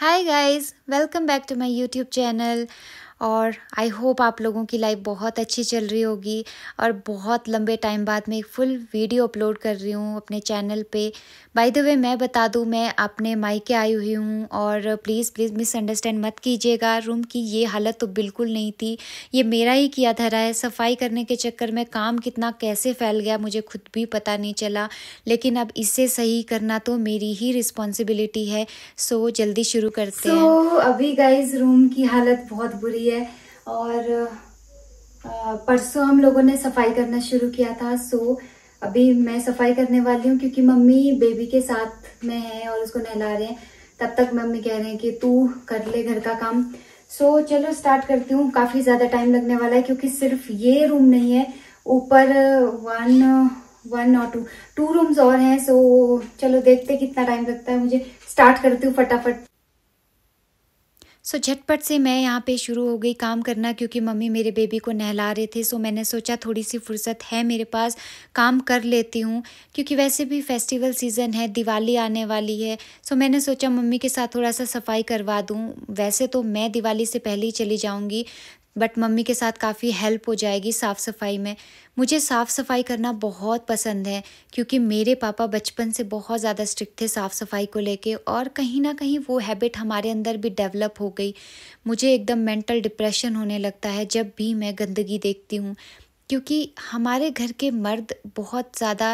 Hi guys, welcome back to my YouTube channel. और I hope आप लोगों की लाइफ बहुत अच्छी चल रही होगी और बहुत लंबे टाइम बाद मैं एक फुल वीडियो अपलोड कर रही हूँ अपने चैनल पे बाय द वे मैं बता दूँ मैं अपने मायके आई हुई हूँ और प्लीज़ प्लीज़ मिसअंडरस्टैंड मत कीजिएगा रूम की ये हालत तो बिल्कुल नहीं थी ये मेरा ही किया धरा है सफाई करने के चक्कर में काम कितना कैसे फैल गया मुझे खुद भी पता नहीं चला लेकिन अब इससे सही करना तो मेरी ही रिस्पॉन्सिबिलिटी है सो जल्दी शुरू करते हैं अभी गाइज रूम की हालत बहुत बुरी है और परसों हम लोगों ने सफाई करना शुरू किया था सो अभी मैं सफाई करने वाली हूँ क्योंकि मम्मी बेबी के साथ में है और उसको नहला रहे हैं तब तक मम्मी कह रहे हैं कि तू कर ले घर का काम सो चलो स्टार्ट करती हूँ काफ़ी ज़्यादा टाइम लगने वाला है क्योंकि सिर्फ ये रूम नहीं है ऊपर वन वन और टू टू रूम्स और हैं सो चलो देखते कितना टाइम लगता है मुझे स्टार्ट करती हूँ फटाफट सो झटपट से मैं यहाँ पे शुरू हो गई काम करना क्योंकि मम्मी मेरे बेबी को नहला रहे थे सो मैंने सोचा थोड़ी सी फुर्सत है मेरे पास काम कर लेती हूँ क्योंकि वैसे भी फेस्टिवल सीज़न है दिवाली आने वाली है सो मैंने सोचा मम्मी के साथ थोड़ा सा सफाई करवा दूँ वैसे तो मैं दिवाली से पहले ही चली जाऊँगी बट मम्मी के साथ काफ़ी हेल्प हो जाएगी साफ़ सफाई में मुझे साफ़ सफाई करना बहुत पसंद है क्योंकि मेरे पापा बचपन से बहुत ज़्यादा स्ट्रिक्ट थे साफ़ सफाई को लेके और कहीं ना कहीं वो हैबिट हमारे अंदर भी डेवलप हो गई मुझे एकदम मेंटल डिप्रेशन होने लगता है जब भी मैं गंदगी देखती हूँ क्योंकि हमारे घर के मर्द बहुत ज़्यादा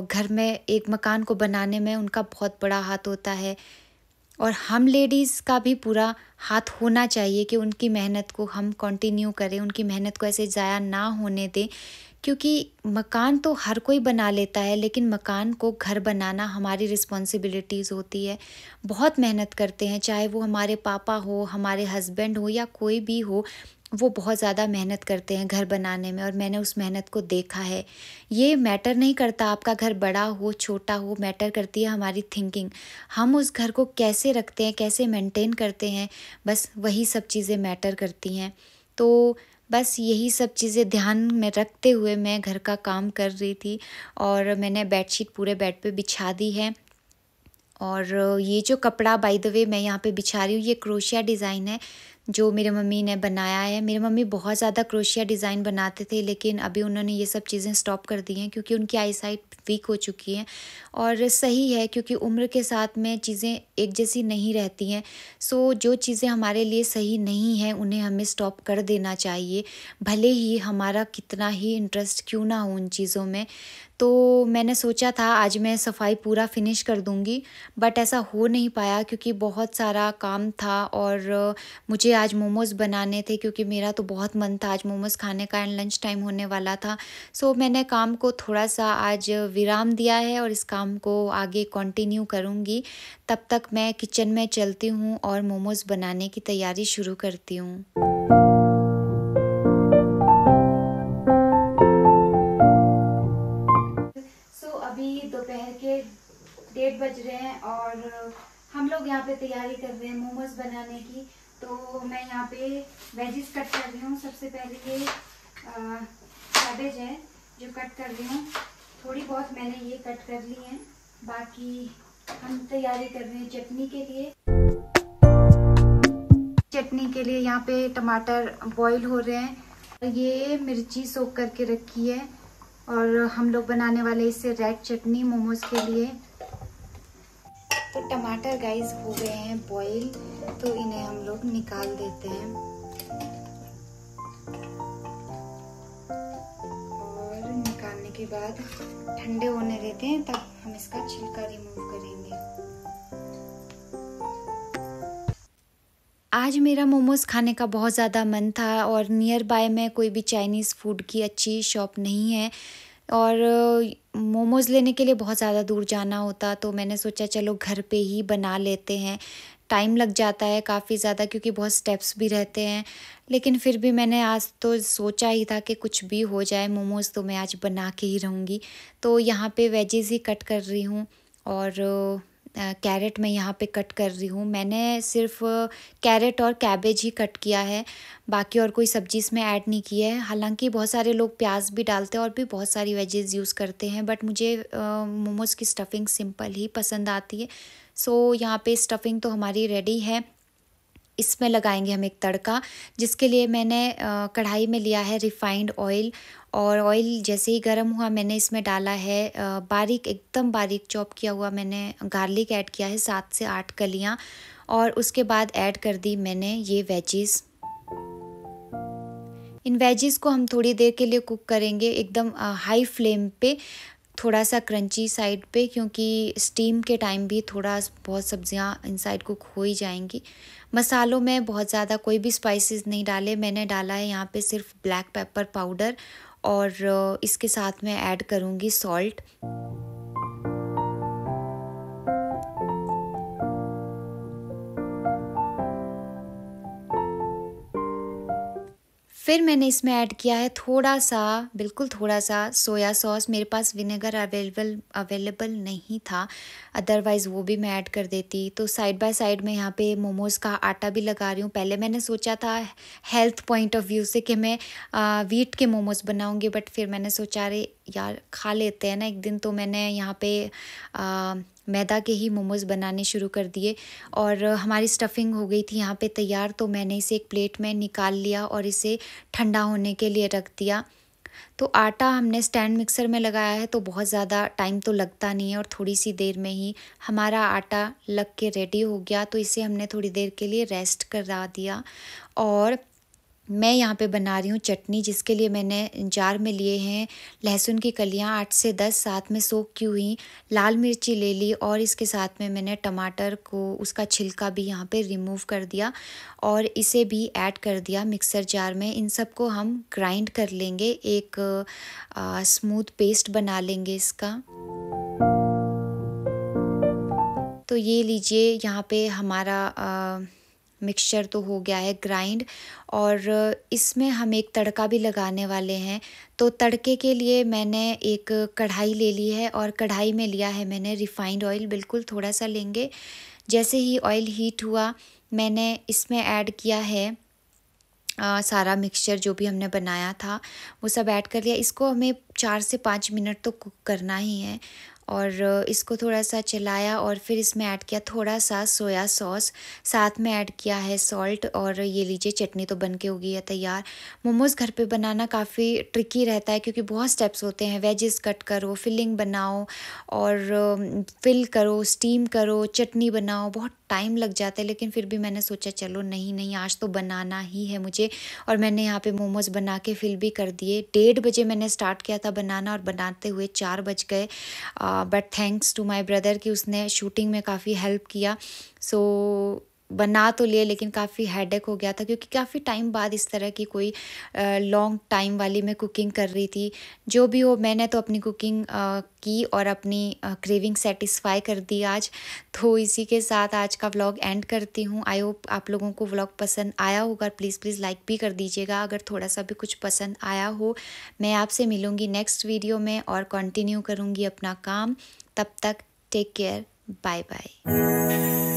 घर में एक मकान को बनाने में उनका बहुत बड़ा हाथ होता है और हम लेडीज़ का भी पूरा हाथ होना चाहिए कि उनकी मेहनत को हम कंटिन्यू करें उनकी मेहनत को ऐसे ज़ाया ना होने दें क्योंकि मकान तो हर कोई बना लेता है लेकिन मकान को घर बनाना हमारी रिस्पॉन्सिबिलिटीज़ होती है बहुत मेहनत करते हैं चाहे वो हमारे पापा हो हमारे हस्बैंड हो या कोई भी हो वो बहुत ज़्यादा मेहनत करते हैं घर बनाने में और मैंने उस मेहनत को देखा है ये मैटर नहीं करता आपका घर बड़ा हो छोटा हो मैटर करती है हमारी थिंकिंग हम उस घर को कैसे रखते हैं कैसे मेंटेन करते हैं बस वही सब चीज़ें मैटर करती हैं तो बस यही सब चीज़ें ध्यान में रखते हुए मैं घर का काम कर रही थी और मैंने बेडशीट पूरे बेड पे बिछा दी है और ये जो कपड़ा बाय द वे मैं यहाँ पे बिछा रही हूँ ये क्रोशिया डिज़ाइन है जो मेरे मम्मी ने बनाया है मेरे मम्मी बहुत ज़्यादा क्रोशिया डिज़ाइन बनाते थे लेकिन अभी उन्होंने ये सब चीज़ें स्टॉप कर दी हैं क्योंकि उनकी आई साइट वीक हो चुकी है और सही है क्योंकि उम्र के साथ में चीज़ें एक जैसी नहीं रहती हैं सो जो चीज़ें हमारे लिए सही नहीं हैं उन्हें हमें स्टॉप कर देना चाहिए भले ही हमारा कितना ही इंटरेस्ट क्यों ना हो उन चीज़ों में तो मैंने सोचा था आज मैं सफाई पूरा फिनिश कर दूंगी बट ऐसा हो नहीं पाया क्योंकि बहुत सारा काम था और मुझे आज मोमोज़ बनाने थे क्योंकि मेरा तो बहुत मन था आज मोमोज़ खाने का एंड लंच टाइम होने वाला था सो so, मैंने काम को थोड़ा सा आज विराम दिया है और इस काम को आगे कंटिन्यू करूँगी तब तक मैं किचन में चलती हूँ और मोमोज़ बनाने की तैयारी शुरू करती हूँ डेढ़ बज रहे हैं और हम लोग यहाँ पे तैयारी कर रहे हैं मोमोज बनाने की तो मैं यहाँ पे वेजिस कट कर रही हूँ सबसे पहले ये कैबेज है जो कट कर रही हूँ थोड़ी बहुत मैंने ये कट कर ली है बाकी हम तैयारी कर रहे हैं चटनी के लिए चटनी के लिए यहाँ पे टमाटर बॉईल हो रहे हैं ये मिर्ची सोख करके रखी है और हम लोग बनाने वाले इससे रेड चटनी मोमोज के लिए तो टमाटर गाइस हो गए हैं बॉईल तो इन्हें हम लोग निकाल देते हैं और निकालने के बाद ठंडे होने देते हैं तब हम इसका छिलका रिमूव करेंगे आज मेरा मोमोज़ खाने का बहुत ज़्यादा मन था और नियर बाय में कोई भी चाइनीज़ फूड की अच्छी शॉप नहीं है और मोमोज़ लेने के लिए बहुत ज़्यादा दूर जाना होता तो मैंने सोचा चलो घर पे ही बना लेते हैं टाइम लग जाता है काफ़ी ज़्यादा क्योंकि बहुत स्टेप्स भी रहते हैं लेकिन फिर भी मैंने आज तो सोचा ही था कि कुछ भी हो जाए मोमोज़ तो मैं आज बना के ही रहूँगी तो यहाँ पे वेजेज़ ही कट कर रही हूँ और कैरेट मैं यहाँ पे कट कर रही हूँ मैंने सिर्फ कैरेट और कैबेज ही कट किया है बाकी और कोई सब्जी इसमें ऐड नहीं की है हालांकि बहुत सारे लोग प्याज भी डालते हैं और भी बहुत सारी वेजेस यूज़ करते हैं बट मुझे मोमोज़ की स्टफिंग सिंपल ही पसंद आती है सो so, यहाँ पे स्टफिंग तो हमारी रेडी है इसमें लगाएंगे हम एक तड़का जिसके लिए मैंने कढ़ाई में लिया है रिफाइंड ऑयल और ऑयल जैसे ही गर्म हुआ मैंने इसमें डाला है बारीक एकदम बारीक चॉप किया हुआ मैंने गार्लिक ऐड किया है सात से आठ कलियाँ और उसके बाद ऐड कर दी मैंने ये वेजीज़ इन वेजीज़ को हम थोड़ी देर के लिए कुक करेंगे एकदम हाई फ्लेम पे थोड़ा सा क्रंची साइड पे क्योंकि स्टीम के टाइम भी थोड़ा बहुत सब्जियां इन साइड कुक हो ही जाएंगी मसालों में बहुत ज़्यादा कोई भी स्पाइसेस नहीं डाले मैंने डाला है यहाँ पे सिर्फ ब्लैक पेपर पाउडर और इसके साथ मैं ऐड करूँगी सॉल्ट फिर मैंने इसमें ऐड किया है थोड़ा सा बिल्कुल थोड़ा सा सोया सॉस मेरे पास विनेगर अवेलेबल अवेलेबल नहीं था अदरवाइज़ वो भी मैं ऐड कर देती तो साइड बाय साइड में यहाँ पे मोमोज़ का आटा भी लगा रही हूँ पहले मैंने सोचा था हेल्थ पॉइंट ऑफ व्यू से कि मैं आ, वीट के मोमोज़ बनाऊँगी बट फिर मैंने सोचा अरे यार खा लेते हैं ना एक दिन तो मैंने यहाँ पर मैदा के ही मोमोज़ बनाने शुरू कर दिए और हमारी स्टफ़िंग हो गई थी यहाँ पे तैयार तो मैंने इसे एक प्लेट में निकाल लिया और इसे ठंडा होने के लिए रख दिया तो आटा हमने स्टैंड मिक्सर में लगाया है तो बहुत ज़्यादा टाइम तो लगता नहीं है और थोड़ी सी देर में ही हमारा आटा लग के रेडी हो गया तो इसे हमने थोड़ी देर के लिए रेस्ट करा दिया और मैं यहाँ पे बना रही हूँ चटनी जिसके लिए मैंने जार में लिए हैं लहसुन की कलियाँ आठ से दस साथ में सोख की हुई लाल मिर्ची ले ली और इसके साथ में मैंने टमाटर को उसका छिलका भी यहाँ पे रिमूव कर दिया और इसे भी ऐड कर दिया मिक्सर जार में इन सब को हम ग्राइंड कर लेंगे एक स्मूथ पेस्ट बना लेंगे इसका तो ये लीजिए यहाँ पर हमारा आ, मिक्सचर तो हो गया है ग्राइंड और इसमें हम एक तड़का भी लगाने वाले हैं तो तड़के के लिए मैंने एक कढ़ाई ले ली है और कढ़ाई में लिया है मैंने रिफाइंड ऑयल बिल्कुल थोड़ा सा लेंगे जैसे ही ऑयल हीट हुआ मैंने इसमें ऐड किया है आ, सारा मिक्सचर जो भी हमने बनाया था वो सब ऐड कर लिया इसको हमें चार से पाँच मिनट तो कुक करना ही है और इसको थोड़ा सा चलाया और फिर इसमें ऐड किया थोड़ा सा सोया सॉस साथ में ऐड किया है सॉल्ट और ये लीजिए चटनी तो बन के हो गई है तैयार मोमोज़ घर पे बनाना काफ़ी ट्रिकी रहता है क्योंकि बहुत स्टेप्स होते हैं वेजेस कट करो फिलिंग बनाओ और फिल um, करो स्टीम करो चटनी बनाओ बहुत टाइम लग जाता है लेकिन फिर भी मैंने सोचा चलो नहीं नहीं आज तो बनाना ही है मुझे और मैंने यहाँ पे मोमोज़ बना के फिल भी कर दिए डेढ़ बजे मैंने स्टार्ट किया था बनाना और बनाते हुए चार बज गए but thanks to my brother कि उसने शूटिंग में काफ़ी हेल्प किया सो so, बना तो लिए लेकिन काफ़ी हेडेक हो गया था क्योंकि काफ़ी टाइम बाद इस तरह की कोई लॉन्ग टाइम वाली मैं कुकिंग कर रही थी जो भी हो मैंने तो अपनी कुकिंग आ, की और अपनी क्रेविंग सेटिस्फाई कर दी आज तो इसी के साथ आज का व्लॉग एंड करती हूँ आई होप आप लोगों को व्लॉग पसंद आया होगा प्लीज़ प्लीज़ लाइक भी कर दीजिएगा अगर थोड़ा सा भी कुछ पसंद आया हो मैं आपसे मिलूँगी नेक्स्ट वीडियो में और कंटिन्यू करूँगी अपना काम तब तक टेक केयर बाय बाय